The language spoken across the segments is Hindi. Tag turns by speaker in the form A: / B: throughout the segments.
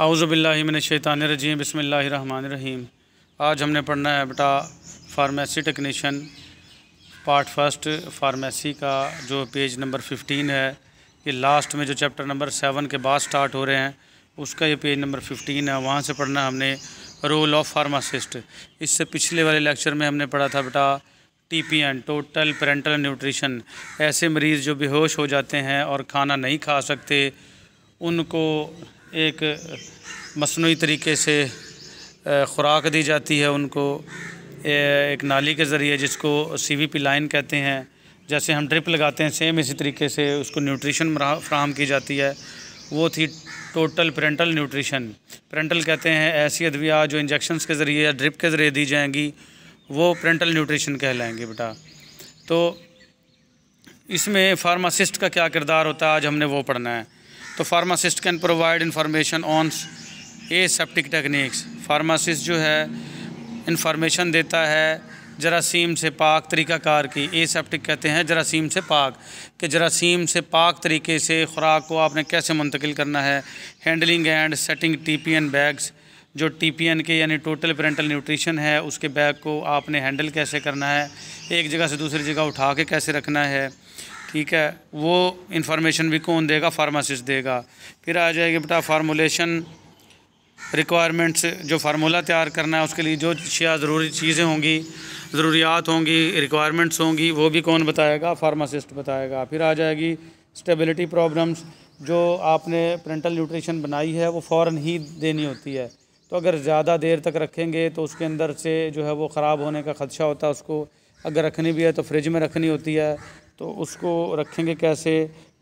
A: आउज़बिल्लिमिनशैतानरजीम बसमीम आज हमने पढ़ना है बेटा pharmacy technician part first pharmacy का जो पेज नंबर फिफ्टीन है ये लास्ट में जो चैप्टर नंबर सेवन के बाद स्टार्ट हो रहे हैं उसका ये पेज नंबर फिफ्टीन है वहाँ से पढ़ना हमने रोल ऑफ फार्मासिस्ट इससे पिछले वाले लेक्चर में हमने पढ़ा था बेटा टीपीएन टोटल पेरेंटल न्यूट्रिशन ऐसे मरीज़ जो बेहोश हो जाते हैं और खाना नहीं खा सकते उनको एक मसनू तरीके से ख़ुराक दी जाती है उनको एक नाली के ज़रिए जिसको सी वी पी लाइन कहते हैं जैसे हम ड्रिप लगाते हैं सेम इसी तरीके से उसको न्यूट्रिशन फ्राहम की जाती है वो थी टोटल पेरेंटल न्यूट्रिशन पेरेंटल कहते हैं ऐसी अदविया जो इंजेक्शन के ज़रिए या ड्रिप के ज़रिए दी जाएंगी वो पेरेंटल न्यूट्रिशन कहलाएंगे बेटा तो इसमें फार्मासिस्ट का क्या किरदार होता है आज हमने वो पढ़ना है तो pharmacist can provide information on aseptic techniques pharmacist जो है इंफॉर्मेशन देता है जरासीम से पाक तरीक़ाकार की ए सेप्टिक कहते हैं जरासीम से पाक कि जरासीम से पाक तरीके से ख़ुराक को आपने कैसे मुंतकिल करना है handling and setting T P N bags जो टी पी एन के यानी टोटल पेरेंटल न्यूट्रिशन है उसके बैग को आपने हैंडल कैसे करना है एक जगह से दूसरी जगह उठा के कैसे रखना है ठीक है वो इन्फॉर्मेशन भी कौन देगा फार्मासिस्ट देगा फिर आ जाएगी बेटा फार्मोलेशन रिक्वायरमेंट्स जो फार्मूला तैयार करना है उसके लिए जो ज़रूरी चीज़ें होंगी ज़रूरियात होंगी रिक्वायरमेंट्स होंगी वो भी कौन बताएगा फार्मासिस्ट बताएगा फिर आ जाएगी स्टेबिलिटी प्रॉब्लम्स जो आपने प्रिंटल न्यूट्रिशन बनाई है वो फ़ौर ही देनी होती है तो अगर ज़्यादा देर तक रखेंगे तो उसके अंदर से जो है वो ख़राब होने का खदशा होता है उसको अगर रखनी भी है तो फ्रिज में रखनी होती है तो उसको रखेंगे कैसे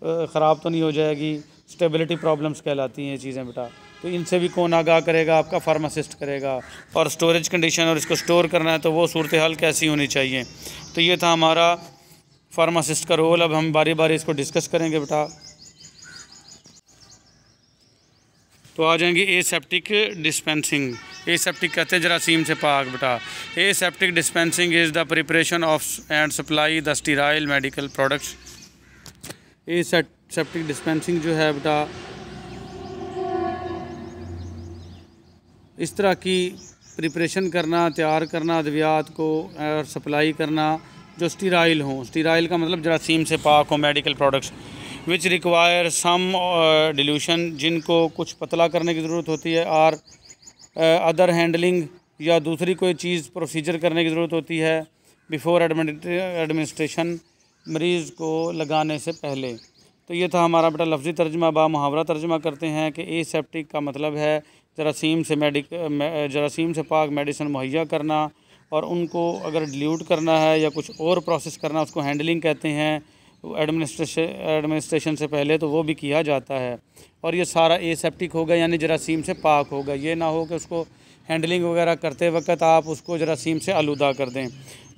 A: ख़राब तो नहीं हो जाएगी स्टेबिलिटी प्रॉब्लम्स कहलाती हैं ये चीज़ें बेटा तो इनसे भी कौन आगाह करेगा आपका फार्मासिस्ट करेगा और स्टोरेज कंडीशन और इसको स्टोर करना है तो वो सूरत हाल कैसी होनी चाहिए तो ये था हमारा फार्मासिस्ट का रोल अब हम बारी बारी इसको डिस्कस करेंगे बेटा तो आ जाएंगे ए सेप्टिक डिस्पेंसिंग सेप्टिक कहते हैं जरासीम से पाक बेटा aseptic dispensing is the preparation of and supply the sterile medical products aseptic dispensing जो है बेटा इस तरह की प्रिपरेशन करना तैयार करना अद्वियात को और सप्लाई करना जो स्टीराइल हो स्टीराइल का मतलब जरासीम से पाक हो medical products which require some dilution जिनको कुछ पतला करने की ज़रूरत होती है और अदर हैंडलिंग या दूसरी कोई चीज़ प्रोसीजर करने की ज़रूरत होती है बिफोर एडमिनिस्ट्रेशन मरीज़ को लगाने से पहले तो ये था हमारा बेटा लफ्ज़ी तर्जमा बा मुहावरा तर्जमा करते हैं कि ए सेप्टिक का मतलब है जरासीम से मेडिक जरासीम से पाक मेडिसिन मुहैया करना और उनको अगर डिल्यूट करना है या कुछ और प्रोसेस करना उसको हैंडलिंग कहते हैं एडमिनिस्ट्रेशन एडमिनिस्ट्रेशन से पहले तो वो भी किया जाता है और ये सारा एसेप्टिक होगा यानी जरासीम से पाक होगा ये ना हो कि उसको हैंडलिंग वगैरह करते वक्त आप उसको जरासीम से आलूदा कर दें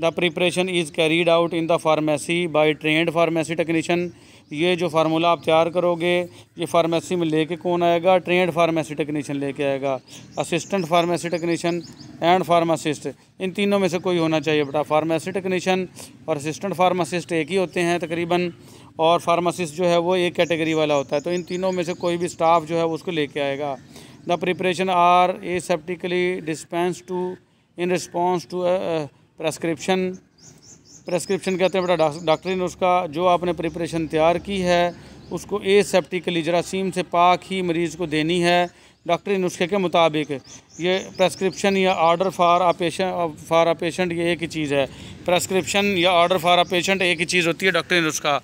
A: the preparation is carried out in the pharmacy by trained pharmacy technician ये जो फार्मूला आप तैयार करोगे ये फार्मेसी में लेके कौन आएगा ट्रेंड फार्मेसी टेक्नीशियन लेके आएगा assistant pharmacy technician and pharmacist इन तीनों में से कोई होना चाहिए बेटा फार्मेसी टेक्नीशियन और असिस्टेंट फार्मासिस्ट एक ही होते हैं तकरीबन और फार्मासिस्ट जो है वो एक कैटेगरी वाला होता है तो इन तीनों में से कोई भी स्टाफ जो है उसको लेके आएगा the preparation are aseptically dispense to in response to prescription prescription कहते हैं बेटा डॉक्टरी उसका जो आपने प्रिपरेशन तैयार की है उसको ए सेप्टिकली जरासीम से पाक ही मरीज़ को देनी है डॉक्टरी नुस्खे के मुताबिक ये प्रेस्क्रिप्शन या order for a patient for a patient ये एक ही चीज़ है प्रेस्क्रिप्शन या आर्डर फार आ पेशेंट एक ही चीज़ होती है डॉक्टरी नुस्खा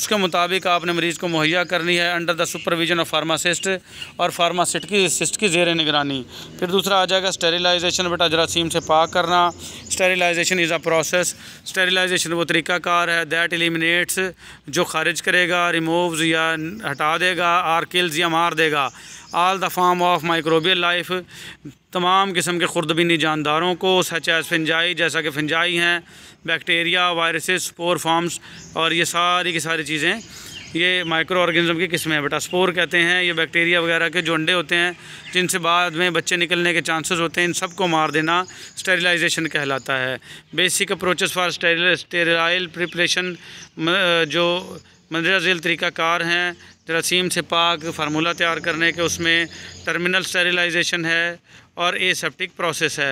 A: उसके मुताबिक आपने मरीज़ को मुहैया करनी है under the supervision of pharmacist और फार्मासिस्ट की सिस्ट की जेर निगरानी फिर दूसरा आ जाएगा स्टेरिलाइजेशन बेटा जरासीम से पाक करना sterilization is a process sterilization वो तरीक़ाकार है दैट एलिमिनेट्स जो खारिज करेगा रिमूव्स या हटा देगा आर किल्स या मार देगा all the form of microbial life तमाम किस्म के खुरदबीनी जानदारों को सच एज फिंजाई जैसा कि फिंजाई हैं बैक्टीरिया वायरसेस स्पोर फॉर्म्स और ये सारी की सारी चीज़ें ये माइक्रो ऑर्गेनिज्म की किस्में हैं बेटा स्पोर कहते हैं ये बैक्टीरिया वगैरह के जो अंडे होते हैं जिनसे बाद में बच्चे निकलने के चांसेस होते हैं इन सबको मार देना स्टेरिलाइजेशन कहलाता है basic approaches for sterile sterile preparation जो मंदिरा झील तरीक़ाकार हैं जरासीम से पाक फार्मूला तैयार करने के उसमें टर्मिनल स्टेरिलाइजेशन है और ए सेप्टिक प्रोसेस है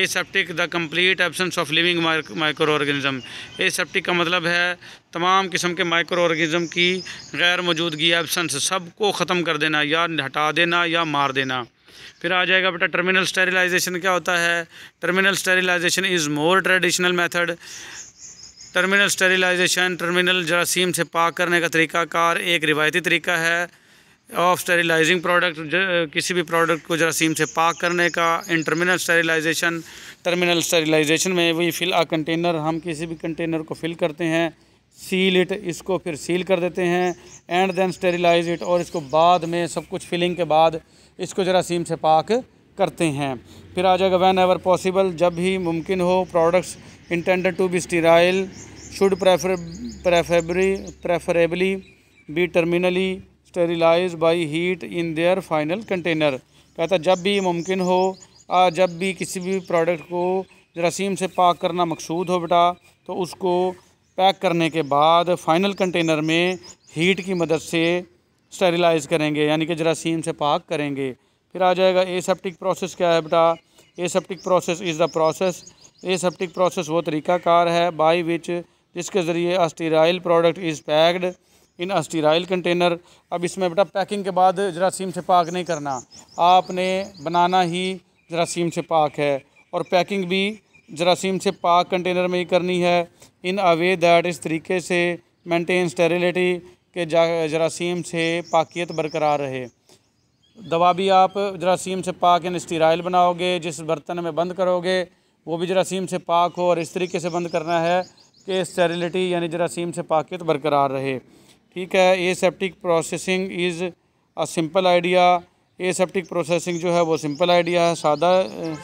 A: aseptic the complete absence of living microorganism aseptic का मतलब है तमाम किस्म के माइक्रो ऑर्गेनिज्म की गैर मौजूदगी एबसेंस को ख़त्म कर देना या हटा देना या मार देना फिर आ जाएगा बेटा टर्मिनल स्टेरिलाइजेशन क्या होता है terminal sterilization is more traditional method terminal sterilization terminal जरासीम से पाक करने का तरीकाकार एक रिवायती तरीका है ऑफ स्टेरिलाइजिंग प्रोडक्ट किसी भी प्रोडक्ट को जरासीम से पाक करने का इन टर्मिनल स्टेरिलाइजेशन टर्मिनल स्टेरिलाइजेशन में वही फिल आ कंटेनर हम किसी भी कंटेनर को फिल करते हैं सील इट इसको फिर सील कर देते हैं एंड देन स्टेरिलाइज इट और इसको बाद में सब कुछ फिलिंग के बाद इसको जरासीम से पाक करते हैं फिर आ जाएगा वैन एवर पॉसिबल जब भी मुमकिन हो products intended to be sterile should prefer, preferably, preferably be terminally sterilized by heat in their final container कहता जब भी मुमकिन हो आ जब भी किसी भी प्रोडक्ट को जरासीम से पाक करना मकसूद हो बेटा तो उसको पैक करने के बाद फाइनल कंटेनर में हीट की मदद से स्टेरिलाइज करेंगे यानी कि जरासीम से पाक करेंगे फिर आ जाएगा एसेप्टिक प्रोसेस क्या है बेटा aseptic process is the process ये सेप्टिक प्रोसेस वो तरीकाकार है बाई विच जिसके ज़रिए a sterile product is packed in a sterile container अब इसमें बेटा पैकिंग के बाद जरासीम से पाक नहीं करना आपने बनाना ही जरासीम से पाक है और पैकिंग भी जरासीम से पाक कंटेनर में ही करनी है इन अवे दैट इस तरीके से मेंटेन स्टेरिलिटी के जरासीम से पाकियत बरकरार रहे दवा भी आप जरासीम से पाक इन स्टीराइल बनाओगे जिस बर्तन में बंद करोगे वो भी जरासीम से पाक हो और इस तरीके से बंद करना है कि स्टेरिलिटी यानी जरासीम से पाकियत तो बरकरार रहे ठीक है aseptic processing is a simple idea aseptic processing जो है वो सिंपल आइडिया है सादा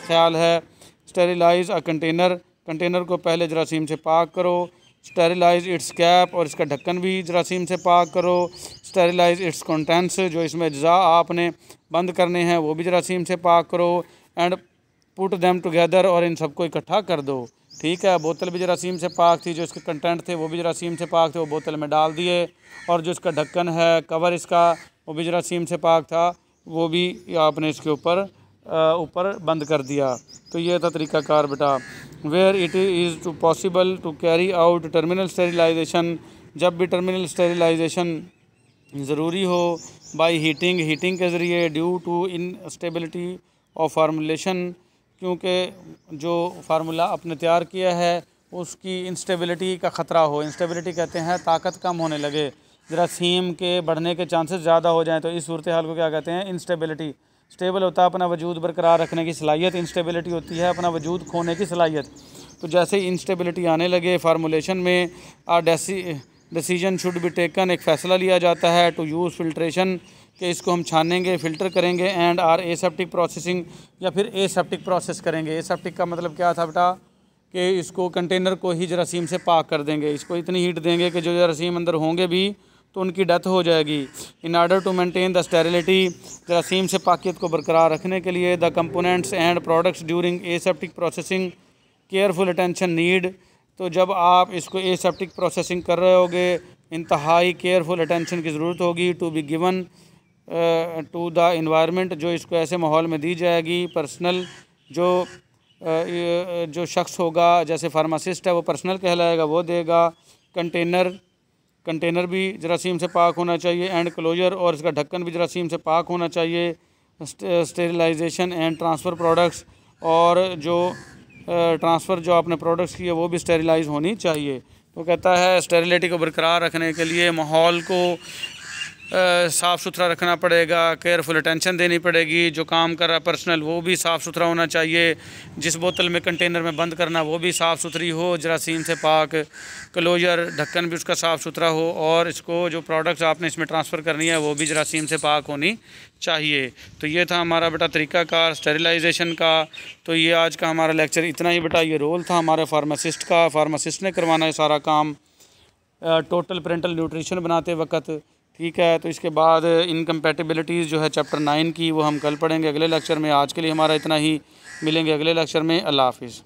A: ख्याल है स्टेरिलाइज अ कंटेनर कंटेनर को पहले जरासीम से पाक करो स्टेरिलाइज इट्स कैप और इसका ढक्कन भी जरासीम से पाक करो स्टेरिलाइज इट्स कंटेंट्स जो इसमें अज्जा आपने बंद करने हैं वो भी जरासीम से पाक करो एंड पुट देम टुगेदर और इन सबको इकट्ठा कर दो ठीक है बोतल भी जरासीम से पाक थी जो इसके कंटेंट थे वो भी जरासीम से पाक थे वो बोतल में डाल दिए और जो इसका ढक्कन है कवर इसका वो भी जरासीम से पाक था वो भी आपने इसके ऊपर ऊपर बंद कर दिया तो ये था तरीकाकार बेटा where it is to possible to carry out terminal sterilization जब भी टर्मिनल स्टेरिलाइजेशन ज़रूरी हो बाई हीटिंग हीटिंग के ज़रिए due to instability of formulation क्योंकि जो फार्मूला आपने तैयार किया है उसकी इंस्टेबिलिटी का ख़तरा हो इंस्टेबिलिटी कहते हैं ताकत कम होने लगे ज़रा सीम के बढ़ने के चांसेस ज़्यादा हो जाएँ तो इस सूरत हाल को क्या कहते हैं इंस्टेबिलिटी स्टेबल होता है अपना वजूद बरकरार रखने की सलाहियत इंस्टेबिलिटी होती है अपना वजूद खोने की सलाहियत तो जैसे ही इंस्टेबिलिटी आने लगे फार्मूलेशन में आ डेसी डिसीजन शुड बी टेकन एक फ़ैसला लिया जाता है टू यूज़ फिल्ट्रेशन कि इसको हम छानेंगे फिल्टर करेंगे एंड आर एसेप्टिक प्रोसेसिंग या फिर एसेप्टिक प्रोसेस करेंगे एसेप्टिक का मतलब क्या था बेटा कि इसको कंटेनर को ही जरासीम से पाक कर देंगे इसको इतनी हीट देंगे कि जो जरासीम अंदर होंगे भी तो उनकी डेथ हो जाएगी in order to maintain the sterility जरासीम से पाकियत को बरकरार रखने के लिए the components and products during aseptic processing careful attention need तो जब आप इसको एसेप्टिक प्रोसेसिंग कर रहे होगे इंतहाई केयरफुल अटेंशन की ज़रूरत होगी to be given to the environment जो इसको ऐसे माहौल में दी जाएगी पर्सनल जो जो शख्स होगा जैसे फार्मासिस्ट है वो पर्सनल कहलाएगा वो देगा कंटेनर कंटेनर भी जरासीम से पाक होना चाहिए एंड क्लोजर और इसका ढक्कन भी जरासीम से पाक होना चाहिए स्टेरिलाइजेशन एंड ट्रांसफ़र प्रोडक्ट्स और जो ट्रांसफ़र जो आपने प्रोडक्ट्स किए वो भी स्टेरिलाइज होनी चाहिए तो कहता है स्टेरिलिटी को बरकरार रखने के लिए माहौल को साफ़ सुथरा रखना पड़ेगा केयरफुल अटेंशन देनी पड़ेगी जो काम कर रहा पर्सनल वो भी साफ़ सुथरा होना चाहिए जिस बोतल में कंटेनर में बंद करना वो भी साफ़ सुथरी हो जरासीम से पाक क्लोजर ढक्कन भी उसका साफ़ सुथरा हो और इसको जो प्रोडक्ट्स आपने इसमें ट्रांसफ़र करनी है वो भी जरासीम से पाक होनी चाहिए तो ये था हमारा बेटा तरीक़ाकार स्टेरिलाइजेशन का तो ये आज का हमारा लेक्चर इतना ही बेटा ये रोल था हमारे फार्मासिस्ट का फार्मासिस्ट ने करवाना है सारा काम टोटल प्रेंटल न्यूट्रिशन बनाते वक्त ठीक है तो इसके बाद इनकम्पेटिबिलिटीज़ जो है चैप्टर नाइन की वो हम कल पढ़ेंगे अगले लेक्चर में आज के लिए हमारा इतना ही मिलेंगे अगले लेक्चर में अल्लाह हाफिज़